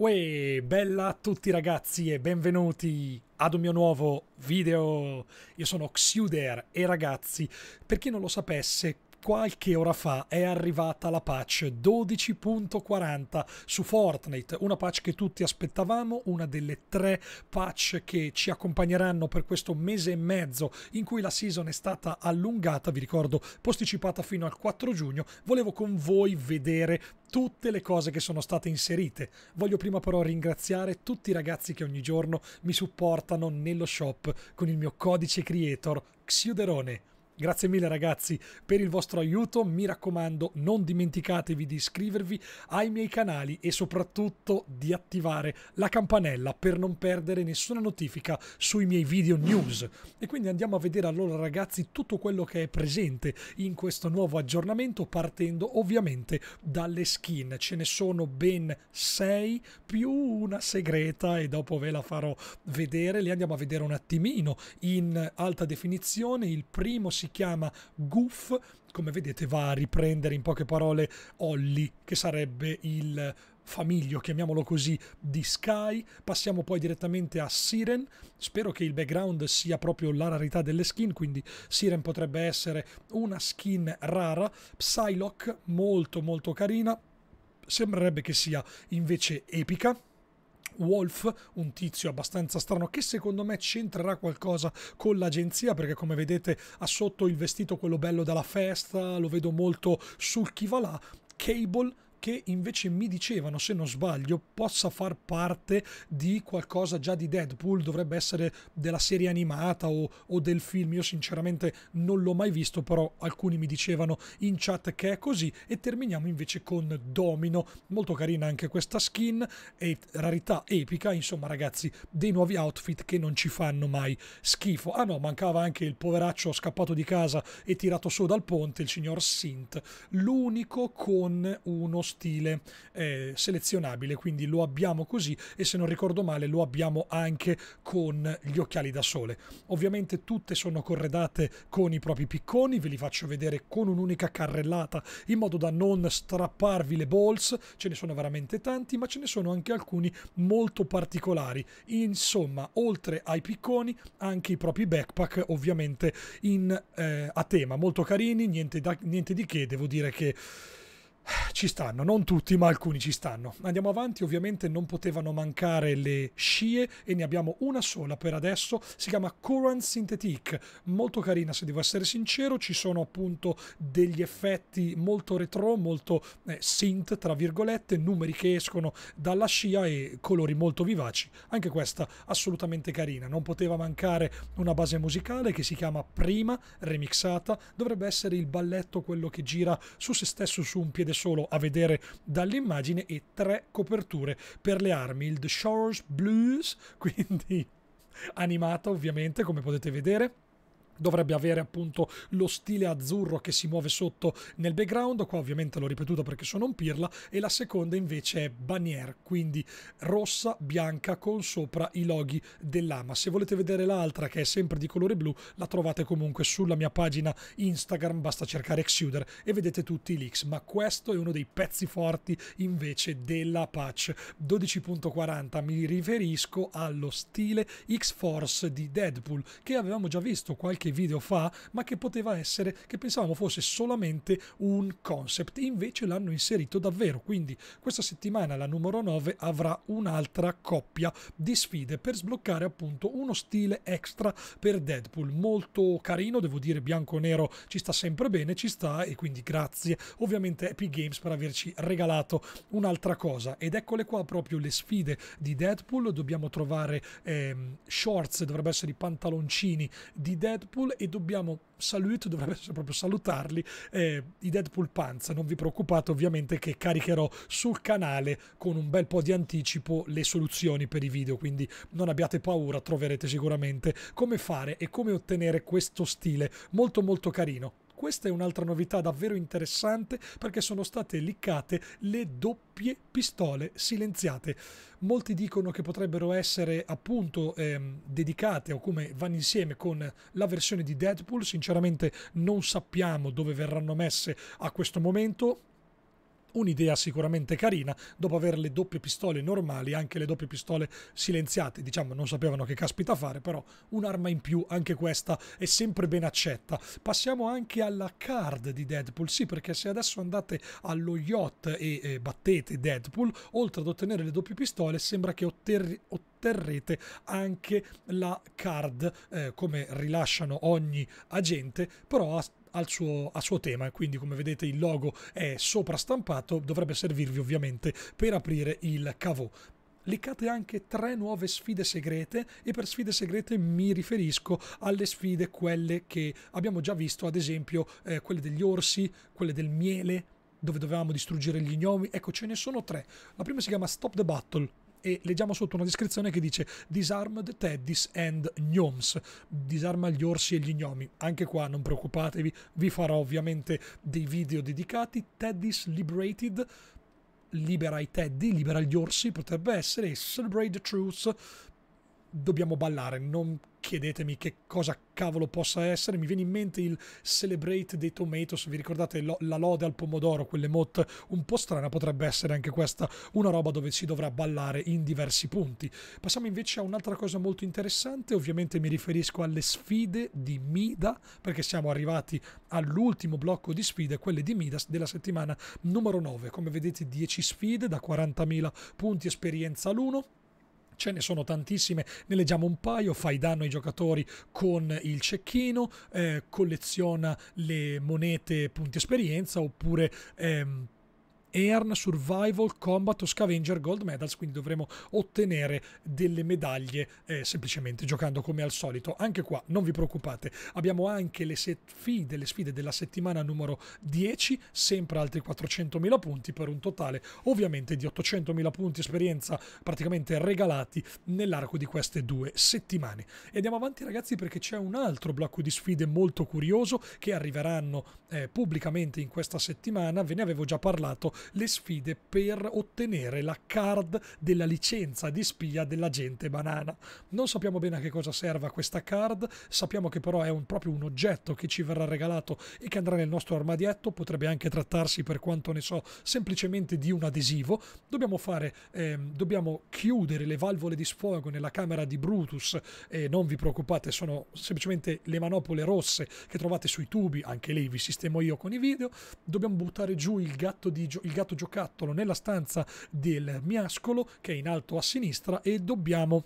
Uè, bella a tutti ragazzi e benvenuti ad un mio nuovo video. Io sono Xuder e ragazzi, per chi non lo sapesse, qualche ora fa è arrivata la patch 12.40 su Fortnite, una patch che tutti aspettavamo, una delle tre patch che ci accompagneranno per questo mese e mezzo in cui la season è stata allungata, vi ricordo posticipata fino al 4 giugno, volevo con voi vedere tutte le cose che sono state inserite. Voglio prima però ringraziare tutti i ragazzi che ogni giorno mi supportano nello shop con il mio codice creator Xiuderone. Grazie mille ragazzi per il vostro aiuto, mi raccomando non dimenticatevi di iscrivervi ai miei canali e soprattutto di attivare la campanella per non perdere nessuna notifica sui miei video news. E quindi andiamo a vedere allora ragazzi tutto quello che è presente in questo nuovo aggiornamento partendo ovviamente dalle skin. Ce ne sono ben 6 più una segreta e dopo ve la farò vedere. Le andiamo a vedere un attimino in alta definizione. Il primo si chiama Goof, come vedete va a riprendere in poche parole Olly, che sarebbe il famiglio, chiamiamolo così, di Sky. Passiamo poi direttamente a Siren. Spero che il background sia proprio la rarità delle skin, quindi Siren potrebbe essere una skin rara. Psylocke, molto molto carina. Sembrerebbe che sia invece epica Wolf, un tizio abbastanza strano che secondo me c'entrerà qualcosa con l'agenzia perché come vedete ha sotto il vestito quello bello della festa, lo vedo molto sul chi va là. Cable che invece mi dicevano, se non sbaglio, possa far parte di qualcosa già di Deadpool, dovrebbe essere della serie animata o, o del film. Io sinceramente non l'ho mai visto, però alcuni mi dicevano in chat che è così. E terminiamo invece con Domino, molto carina anche questa skin, e rarità epica, insomma ragazzi, dei nuovi outfit che non ci fanno mai schifo. Ah no, mancava anche il poveraccio scappato di casa e tirato su dal ponte, il signor Sint, l'unico con uno stile eh, selezionabile, quindi lo abbiamo così e se non ricordo male lo abbiamo anche con gli occhiali da sole. Ovviamente tutte sono corredate con i propri picconi, ve li faccio vedere con un'unica carrellata in modo da non strapparvi le balls, ce ne sono veramente tanti, ma ce ne sono anche alcuni molto particolari. Insomma, oltre ai picconi, anche i propri backpack ovviamente in, eh, a tema, molto carini, niente, da, niente di che, devo dire che ci stanno, non tutti, ma alcuni ci stanno. Andiamo avanti, ovviamente non potevano mancare le scie e ne abbiamo una sola per adesso, si chiama Current Synthetic, molto carina se devo essere sincero, ci sono appunto degli effetti molto retro, molto eh, synth tra virgolette, numeri che escono dalla scia e colori molto vivaci, anche questa assolutamente carina. Non poteva mancare una base musicale che si chiama Prima, remixata, dovrebbe essere il balletto quello che gira su se stesso su un piede solo a vedere dall'immagine e tre coperture per le armi, il The Shores Blues, quindi animata ovviamente come potete vedere dovrebbe avere appunto lo stile azzurro che si muove sotto nel background, qua ovviamente l'ho ripetuto perché sono un pirla, e la seconda invece è bannier, quindi rossa, bianca con sopra i loghi dell'AMA. Se volete vedere l'altra che è sempre di colore blu, la trovate comunque sulla mia pagina Instagram, basta cercare Exuder e vedete tutti i leaks, ma questo è uno dei pezzi forti invece della patch 12.40, mi riferisco allo stile X-Force di Deadpool che avevamo già visto qualche qualche video fa, ma che poteva essere, che pensavamo fosse solamente un concept, invece l'hanno inserito davvero. Quindi questa settimana, la numero 9, avrà un'altra coppia di sfide per sbloccare appunto uno stile extra per Deadpool. Molto carino, devo dire, bianco-nero ci sta sempre bene, ci sta e quindi grazie ovviamente Epic Games per averci regalato un'altra cosa. Ed eccole qua proprio le sfide di Deadpool, dobbiamo trovare ehm, shorts, dovrebbero essere i pantaloncini di Deadpool Deadpool e dobbiamo salutare, dovrebbe essere proprio salutarli, eh, i Deadpool Panza. Non vi preoccupate ovviamente che caricherò sul canale con un bel po' di anticipo le soluzioni per i video, quindi non abbiate paura, troverete sicuramente come fare e come ottenere questo stile molto molto carino. Questa è un'altra novità davvero interessante perché sono state liccate le doppie pistole silenziate. Molti dicono che potrebbero essere appunto ehm, dedicate o come vanno insieme con la versione di Deadpool. Sinceramente non sappiamo dove verranno messe a questo momento un'idea sicuramente carina, dopo avere le doppie pistole normali, anche le doppie pistole silenziate, diciamo non sapevano che caspita fare, però un'arma in più, anche questa è sempre ben accetta. Passiamo anche alla card di Deadpool, sì perché se adesso andate allo yacht e eh, battete Deadpool, oltre ad ottenere le doppie pistole sembra che otterrete otterrete anche la card eh, come rilasciano ogni agente però al suo, al suo, tema. Quindi, come vedete, il logo è soprastampato, dovrebbe servirvi ovviamente per aprire il cavo. Cliccate anche tre nuove sfide segrete e per sfide segrete mi riferisco alle sfide quelle che abbiamo già visto, ad esempio eh, quelle degli orsi, quelle del miele, dove dovevamo distruggere gli gnomi. Ecco, ce ne sono tre. La prima si chiama Stop the Battle, e leggiamo sotto una descrizione che dice Disarmed Teddies and Gnomes, disarma gli orsi e gli gnomi. Anche qua non preoccupatevi, vi farò ovviamente dei video dedicati. Teddies Liberated, libera i teddy, libera gli orsi potrebbe essere, e Celebrate the Truth dobbiamo ballare, non chiedetemi che cosa cavolo possa essere. Mi viene in mente il Celebrate dei Tomatoes, vi ricordate lo, la lode al pomodoro, quelle quell'emote un po' strana, potrebbe essere anche questa una roba dove si dovrà ballare in diversi punti. Passiamo invece a un'altra cosa molto interessante, ovviamente mi riferisco alle sfide di Mida, perché siamo arrivati all'ultimo blocco di sfide, quelle di Midas della settimana numero 9. Come vedete 10 sfide da 40.000 punti esperienza all'uno, ce ne sono tantissime, ne leggiamo un paio, fai danno ai giocatori con il cecchino, eh, colleziona le monete punti esperienza oppure... Ehm, Earn Survival Combat o Scavenger Gold Medals, quindi dovremo ottenere delle medaglie eh, semplicemente giocando come al solito. Anche qua non vi preoccupate, abbiamo anche le sfide, le sfide della settimana numero 10, sempre altri 400.000 punti per un totale ovviamente di 800.000 punti esperienza praticamente regalati nell'arco di queste due settimane. E andiamo avanti ragazzi perché c'è un altro blocco di sfide molto curioso che arriveranno eh, pubblicamente in questa settimana, ve ne avevo già parlato le sfide per ottenere la card della licenza di spia dell'agente banana. Non sappiamo bene a che cosa serva questa card, sappiamo che però è un, proprio un oggetto che ci verrà regalato e che andrà nel nostro armadietto, potrebbe anche trattarsi per quanto ne so semplicemente di un adesivo. Dobbiamo, fare, eh, dobbiamo chiudere le valvole di sfogo nella camera di Brutus eh, non vi preoccupate, sono semplicemente le manopole rosse che trovate sui tubi, anche lì vi sistemo io con i video. Dobbiamo buttare giù il gatto di, il gatto giocattolo nella stanza del miascolo che è in alto a sinistra e dobbiamo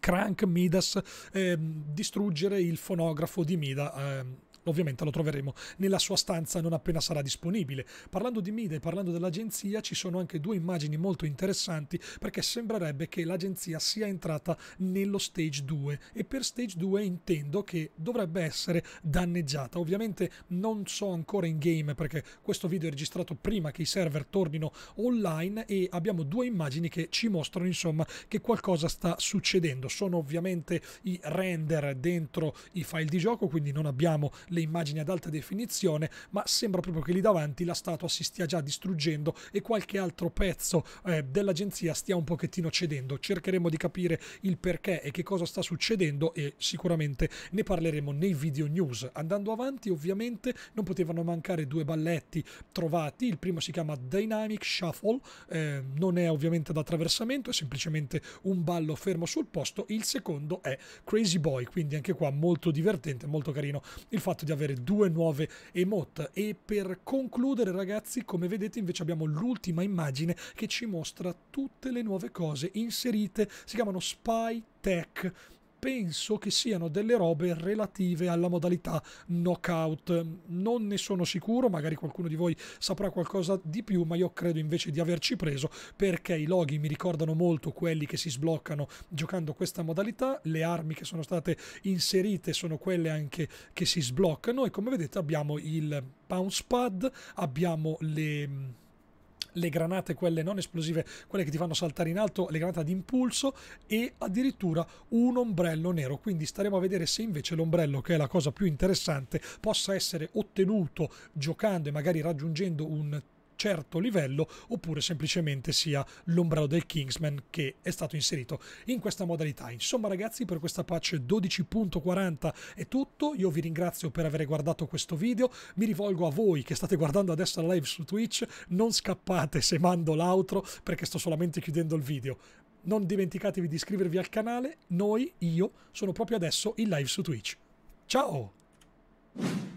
Crank Midas eh, distruggere il fonografo di Mida. Eh, Ovviamente lo troveremo nella sua stanza non appena sarà disponibile. Parlando di Mida e parlando dell'agenzia ci sono anche due immagini molto interessanti perché sembrerebbe che l'agenzia sia entrata nello stage 2 e per stage 2 intendo che dovrebbe essere danneggiata. Ovviamente non so ancora in game perché questo video è registrato prima che i server tornino online e abbiamo due immagini che ci mostrano insomma che qualcosa sta succedendo. Sono ovviamente i render dentro i file di gioco quindi non abbiamo le immagini ad alta definizione, ma sembra proprio che lì davanti la statua si stia già distruggendo e qualche altro pezzo eh, dell'agenzia stia un pochettino cedendo. Cercheremo di capire il perché e che cosa sta succedendo e sicuramente ne parleremo nei video news. Andando avanti, ovviamente, non potevano mancare due balletti trovati. Il primo si chiama Dynamic Shuffle, eh, non è ovviamente ad attraversamento, è semplicemente un ballo fermo sul posto. Il secondo è Crazy Boy, quindi anche qua molto divertente, molto carino il fatto fatto di avere due nuove emote. E per concludere ragazzi, come vedete invece abbiamo l'ultima immagine che ci mostra tutte le nuove cose inserite. Si chiamano Spy Tech penso che siano delle robe relative alla modalità knockout. Non ne sono sicuro, magari qualcuno di voi saprà qualcosa di più, ma io credo invece di averci preso perché i loghi mi ricordano molto quelli che si sbloccano giocando questa modalità, le armi che sono state inserite sono quelle anche che si sbloccano e come vedete abbiamo il bounce pad, abbiamo le le granate, quelle non esplosive, quelle che ti fanno saltare in alto, le granate ad impulso e addirittura un ombrello nero. Quindi staremo a vedere se invece l'ombrello, che è la cosa più interessante, possa essere ottenuto giocando e magari raggiungendo un certo livello oppure semplicemente sia l'ombrello del Kingsman che è stato inserito in questa modalità. Insomma ragazzi per questa patch 12.40 è tutto, io vi ringrazio per aver guardato questo video, mi rivolgo a voi che state guardando adesso la live su Twitch, non scappate se mando l'outro perché sto solamente chiudendo il video. Non dimenticatevi di iscrivervi al canale, noi, io, sono proprio adesso in live su Twitch. Ciao!